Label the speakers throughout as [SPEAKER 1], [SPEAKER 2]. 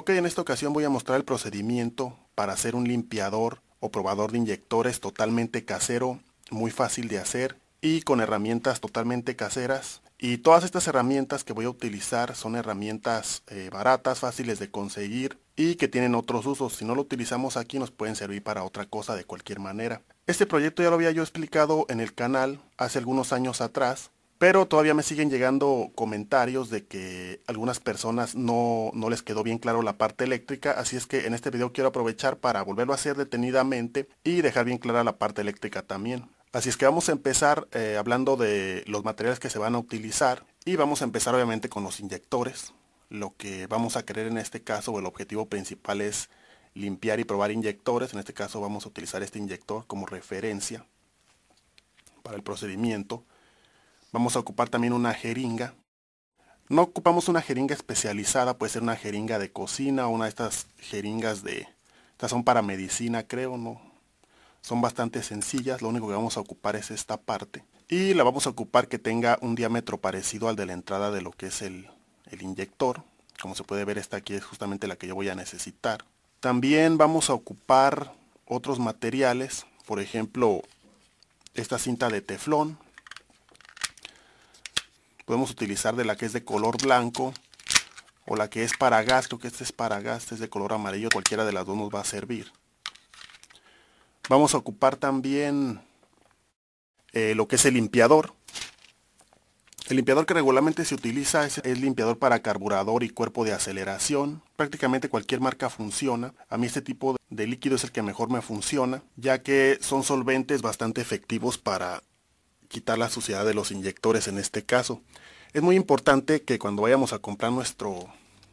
[SPEAKER 1] Ok, en esta ocasión voy a mostrar el procedimiento para hacer un limpiador o probador de inyectores totalmente casero, muy fácil de hacer y con herramientas totalmente caseras. Y todas estas herramientas que voy a utilizar son herramientas eh, baratas, fáciles de conseguir y que tienen otros usos. Si no lo utilizamos aquí nos pueden servir para otra cosa de cualquier manera. Este proyecto ya lo había yo explicado en el canal hace algunos años atrás pero todavía me siguen llegando comentarios de que algunas personas no, les quedó bien claro la parte eléctrica, así es que en este video quiero aprovechar para volverlo a hacer detenidamente y dejar bien clara la parte eléctrica también. Así es que vamos a empezar eh, hablando de los materiales que se van a utilizar y vamos a empezar obviamente con los inyectores. Lo que vamos a querer en este caso o el objetivo principal es limpiar y probar inyectores. En este caso vamos a utilizar este inyector como referencia para el procedimiento. Vamos a ocupar también una jeringa. No ocupamos una jeringa especializada, puede ser una jeringa de cocina, o una de estas jeringas de... Estas son para medicina, creo, ¿no? Son bastante sencillas, lo único que vamos a ocupar es esta parte. Y la vamos a ocupar que tenga un diámetro parecido al de la entrada de lo que es el, el inyector. Como se puede ver, esta aquí es justamente la que yo voy a necesitar. También vamos a ocupar otros materiales, por ejemplo, esta cinta de teflón, Podemos utilizar de la que es de color blanco o la que es para gas, que este es para gas, es de color amarillo, cualquiera de las dos nos va a servir. Vamos a ocupar también eh, lo que es el limpiador. El limpiador que regularmente se utiliza es, es, limpiador para carburador y cuerpo de aceleración. Prácticamente cualquier marca funciona. A mí este tipo de líquido es el que mejor me funciona, ya que son solventes bastante efectivos para quitar la suciedad de los inyectores en este caso. Es muy importante que cuando vayamos a comprar nuestro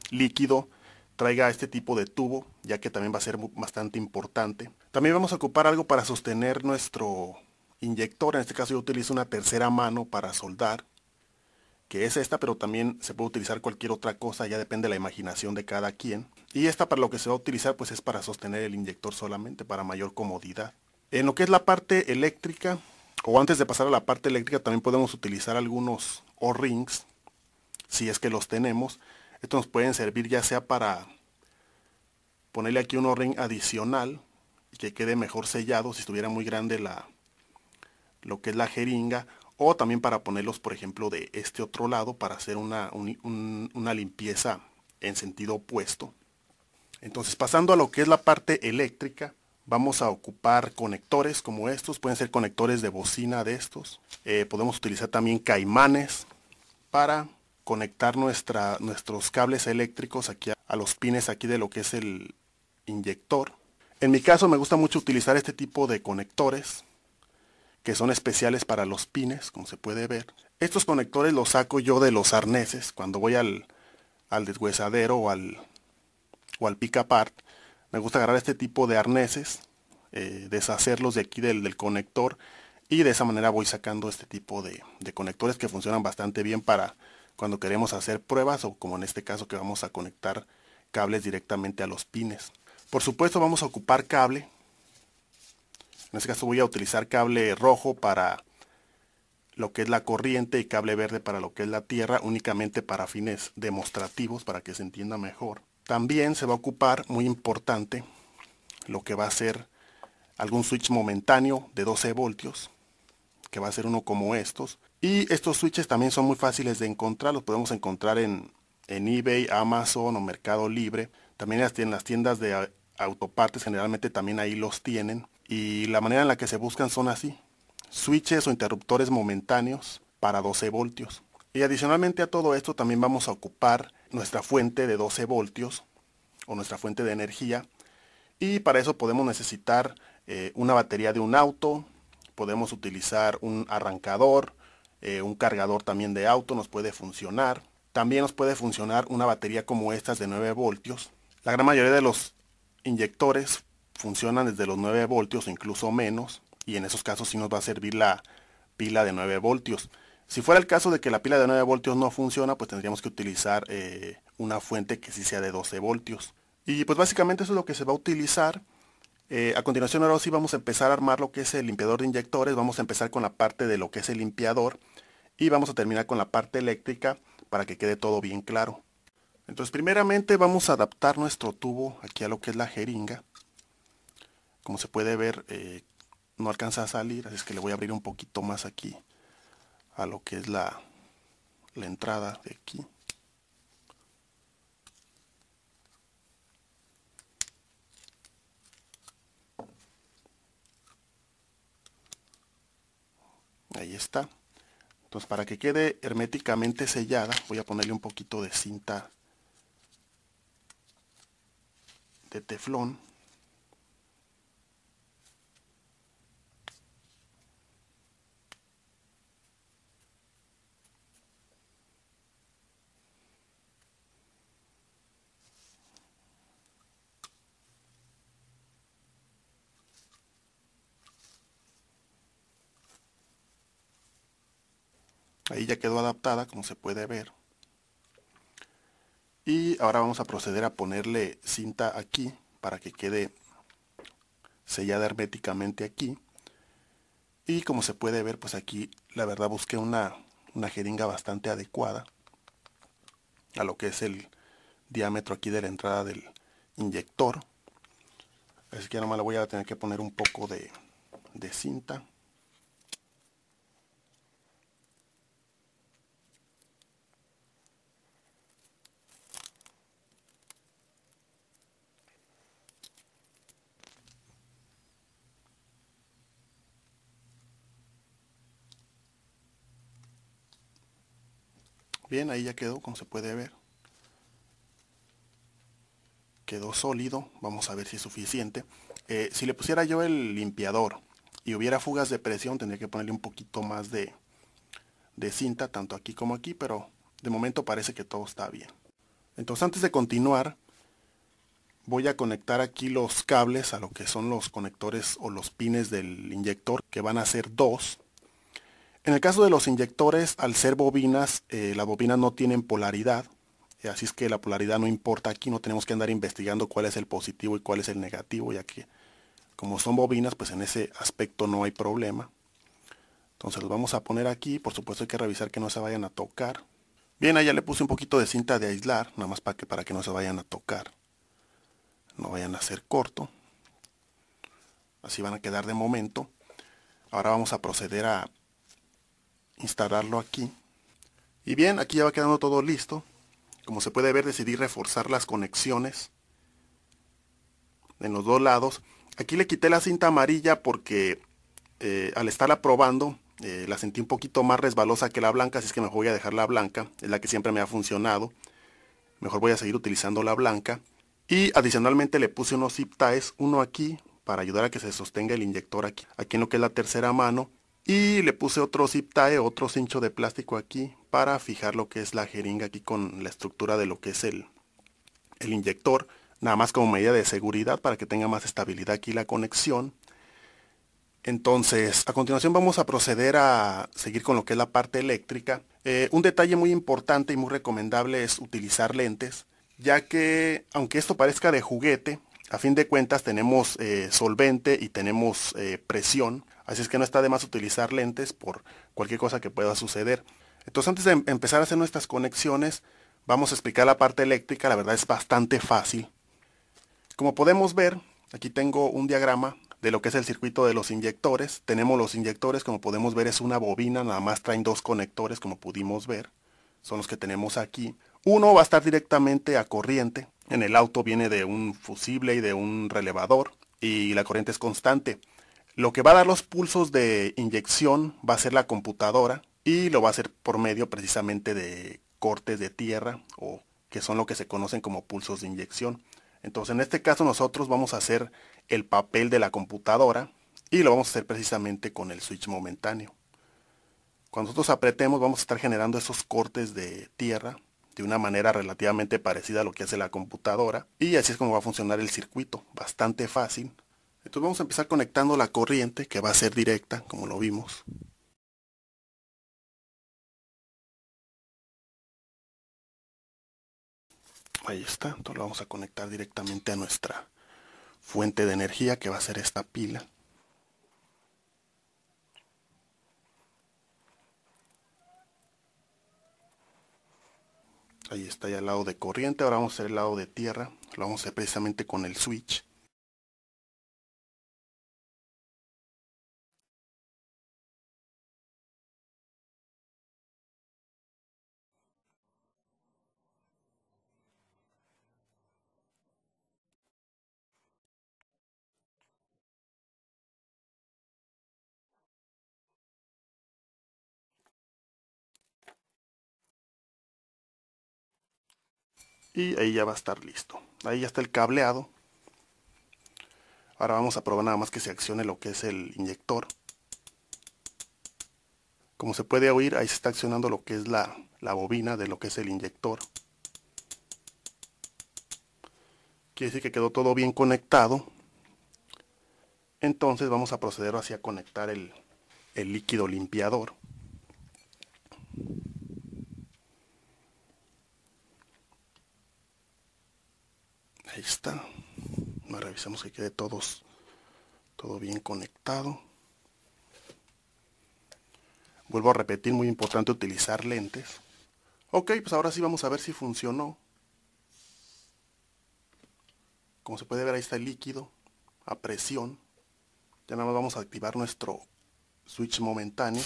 [SPEAKER 1] líquido traiga este tipo de tubo, ya que también va a ser bastante importante. También vamos a ocupar algo para sostener nuestro inyector, en este caso yo utilizo una tercera mano para soldar, que es esta, pero también se puede utilizar cualquier otra cosa, ya depende de la imaginación de cada quien. Y esta para lo que se va a utilizar pues es para sostener el inyector solamente, para mayor comodidad. En lo que es la parte eléctrica, o antes de pasar a la parte eléctrica también podemos utilizar algunos O-rings, si es que los tenemos. Estos nos pueden servir ya sea para ponerle aquí un O-ring adicional y que quede mejor sellado si estuviera muy grande la lo que es la jeringa o también para ponerlos por ejemplo de este otro lado para hacer una, una limpieza en sentido opuesto. Entonces pasando a lo que es la parte eléctrica, Vamos a ocupar conectores como estos, pueden ser conectores de bocina de estos. Eh, podemos utilizar también caimanes para conectar nuestra, nuestros cables eléctricos aquí a, los pines aquí de lo que es el inyector. En mi caso me gusta mucho utilizar este tipo de conectores que son especiales para los pines, como se puede ver. Estos conectores los saco yo de los arneses cuando voy al, al deshuesadero o al, o al pick apart me gusta agarrar este tipo de arneses, eh, deshacerlos de aquí del, del, conector y de esa manera voy sacando este tipo de, de conectores que funcionan bastante bien para cuando queremos hacer pruebas o como en este caso que vamos a conectar cables directamente a los pines. Por supuesto vamos a ocupar cable. En este caso voy a utilizar cable rojo para lo que es la corriente y cable verde para lo que es la tierra, únicamente para fines demostrativos, para que se entienda mejor. También se va a ocupar, muy importante, lo que va a ser algún switch momentáneo de 12 voltios, que va a ser uno como estos. Y estos switches también son muy fáciles de encontrar, los podemos encontrar en, en eBay, Amazon o Mercado Libre. También en las tiendas de autopartes generalmente también ahí los tienen. Y la manera en la que se buscan son así, switches o interruptores momentáneos para 12 voltios. Y adicionalmente a todo esto también vamos a ocupar nuestra fuente de 12 voltios o nuestra fuente de energía. Y para eso podemos necesitar eh, una batería de un auto, podemos utilizar un arrancador, eh, un cargador también de auto nos puede funcionar. También nos puede funcionar una batería como estas de 9 voltios. La gran mayoría de los inyectores funcionan desde los 9 voltios o incluso menos. Y en esos casos sí nos va a servir la pila de 9 voltios. Si fuera el caso de que la pila de 9 voltios no funciona, pues tendríamos que utilizar eh, una fuente que sí sea de 12 voltios. Y pues básicamente eso es lo que se va a utilizar. Eh, a continuación ahora sí vamos a empezar a armar lo que es el limpiador de inyectores. Vamos a empezar con la parte de lo que es el limpiador. Y vamos a terminar con la parte eléctrica para que quede todo bien claro. Entonces primeramente vamos a adaptar nuestro tubo aquí a lo que es la jeringa. Como se puede ver eh, no alcanza a salir, así que le voy a abrir un poquito más aquí a lo que es la, la entrada de aquí ahí está entonces para que quede herméticamente sellada voy a ponerle un poquito de cinta de teflón Ahí ya quedó adaptada, como se puede ver. Y ahora vamos a proceder a ponerle cinta aquí para que quede sellada herméticamente aquí. Y como se puede ver, pues aquí la verdad busqué una, una jeringa bastante adecuada a lo que es el diámetro aquí de la entrada del inyector. Así que ya nomás le voy a tener que poner un poco de, de cinta Bien, ahí ya quedó, como se puede ver. Quedó sólido, vamos a ver si es suficiente. Eh, si le pusiera yo el limpiador y hubiera fugas de presión, tendría que ponerle un poquito más de, de cinta, tanto aquí como aquí, pero de momento parece que todo está bien. Entonces antes de continuar, voy a conectar aquí los cables a lo que son los conectores o los pines del inyector, que van a ser dos. En el caso de los inyectores, al ser bobinas, eh, las bobinas no tienen polaridad, eh, así es que la polaridad no importa aquí, no tenemos que andar investigando cuál es el positivo y cuál es el negativo, ya que como son bobinas, pues en ese aspecto no hay problema. Entonces los vamos a poner aquí, por supuesto hay que revisar que no se vayan a tocar. Bien, allá le puse un poquito de cinta de aislar, nada más para que, para que no se vayan a tocar. No vayan a ser corto. Así van a quedar de momento. Ahora vamos a proceder a instalarlo aquí. Y bien, aquí ya va quedando todo listo. Como se puede ver, decidí reforzar las conexiones en los dos lados. Aquí le quité la cinta amarilla porque eh, al estarla probando eh, la sentí un poquito más resbalosa que la blanca, así es que mejor voy a dejar la blanca, es la que siempre me ha funcionado. Mejor voy a seguir utilizando la blanca. Y adicionalmente le puse unos zip ties, uno aquí para ayudar a que se sostenga el inyector aquí, aquí en lo que es la tercera mano. Y le puse otro zip tie, otro cincho de plástico aquí para fijar lo que es la jeringa aquí con la estructura de lo que es el, el inyector. Nada más como medida de seguridad para que tenga más estabilidad aquí la conexión. Entonces, a continuación vamos a proceder a seguir con lo que es la parte eléctrica. Eh, un detalle muy importante y muy recomendable es utilizar lentes, ya que aunque esto parezca de juguete, a fin de cuentas tenemos eh, solvente y tenemos eh, presión Así es que no está de más utilizar lentes por cualquier cosa que pueda suceder. Entonces antes de em-, empezar a hacer nuestras conexiones, vamos a explicar la parte eléctrica, la verdad es bastante fácil. Como podemos ver, aquí tengo un diagrama de lo que es el circuito de los inyectores. Tenemos los inyectores, como podemos ver es una bobina, nada más traen dos conectores como pudimos ver. Son los que tenemos aquí. Uno va a estar directamente a corriente. En el auto viene de un fusible y de un relevador y la corriente es constante. Lo que va a dar los pulsos de inyección va a ser la computadora y lo va a hacer por medio precisamente de cortes de tierra o que son lo que se conocen como pulsos de inyección. Entonces en este caso nosotros vamos a hacer el papel de la computadora y lo vamos a hacer precisamente con el switch momentáneo. Cuando nosotros apretemos vamos a estar generando esos cortes de tierra de una manera relativamente parecida a lo que hace la computadora y así es como va a funcionar el circuito, bastante fácil entonces vamos a empezar conectando la corriente que va a ser directa, como lo vimos. Ahí está, entonces lo vamos a conectar directamente a nuestra fuente de energía que va a ser esta pila. Ahí está ya el lado de corriente, ahora vamos a hacer el lado de tierra, lo vamos a hacer precisamente con el switch. y ahí ya va a estar listo ahí ya está el cableado ahora vamos a probar nada más que se accione lo que es el inyector como se puede oír ahí se está accionando lo que es la, bobina de lo que es el inyector quiere decir que quedó todo bien conectado entonces vamos a proceder hacia conectar el, el líquido limpiador ahí está Ahora revisamos que quede todos todo bien conectado vuelvo a repetir muy importante utilizar lentes ok pues ahora sí vamos a ver si funcionó como se puede ver ahí está el líquido a presión ya nada más vamos a activar nuestro switch momentáneo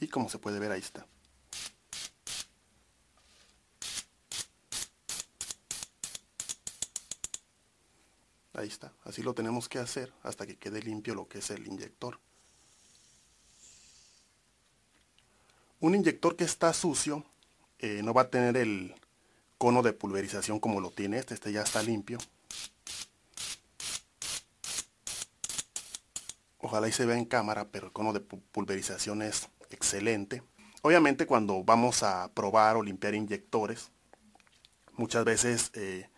[SPEAKER 1] y como se puede ver ahí está Ahí está. Así lo tenemos que hacer hasta que quede limpio lo que es el inyector. Un inyector que está sucio eh, no va a tener el cono de pulverización como lo tiene este. Este ya está limpio. Ojalá y se vea en cámara, pero el cono de pulverización es excelente. Obviamente cuando vamos a probar o limpiar inyectores, muchas veces eh,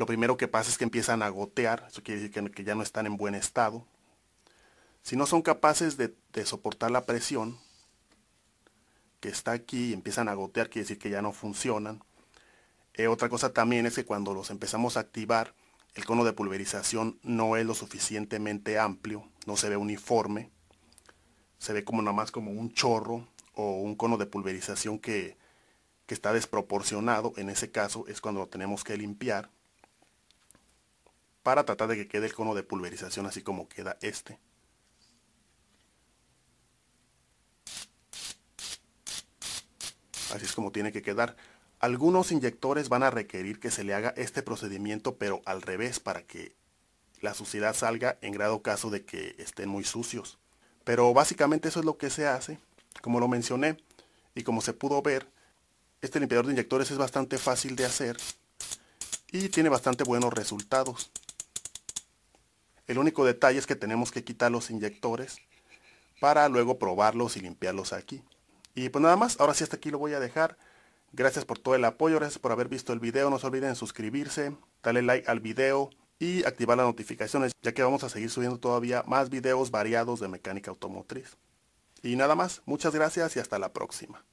[SPEAKER 1] lo primero que pasa es que empiezan a gotear, eso quiere decir que, ya no están en buen estado. Si no son capaces de, soportar la presión que está aquí y empiezan a gotear, quiere decir que ya no funcionan. Eh, otra cosa también es que cuando los empezamos a activar, el cono de pulverización no es lo suficientemente amplio, no se ve uniforme, se ve como nada más como un chorro o un cono de pulverización que, que está desproporcionado, en ese caso es cuando lo tenemos que limpiar para tratar de que quede el cono de pulverización así como queda este. Así es como tiene que quedar. Algunos inyectores van a requerir que se le haga este procedimiento pero al revés para que la suciedad salga en grado caso de que estén muy sucios. Pero básicamente eso es lo que se hace. Como lo mencioné y como se pudo ver, este limpiador de inyectores es bastante fácil de hacer y tiene bastante buenos resultados. El único detalle es que tenemos que quitar los inyectores para luego probarlos y limpiarlos aquí. Y pues nada más, ahora sí hasta aquí lo voy a dejar. Gracias por todo el apoyo, gracias por haber visto el video. No se olviden suscribirse, darle like al video y activar las notificaciones, ya que vamos a seguir subiendo todavía más videos variados de mecánica automotriz. Y nada más, muchas gracias y hasta la próxima.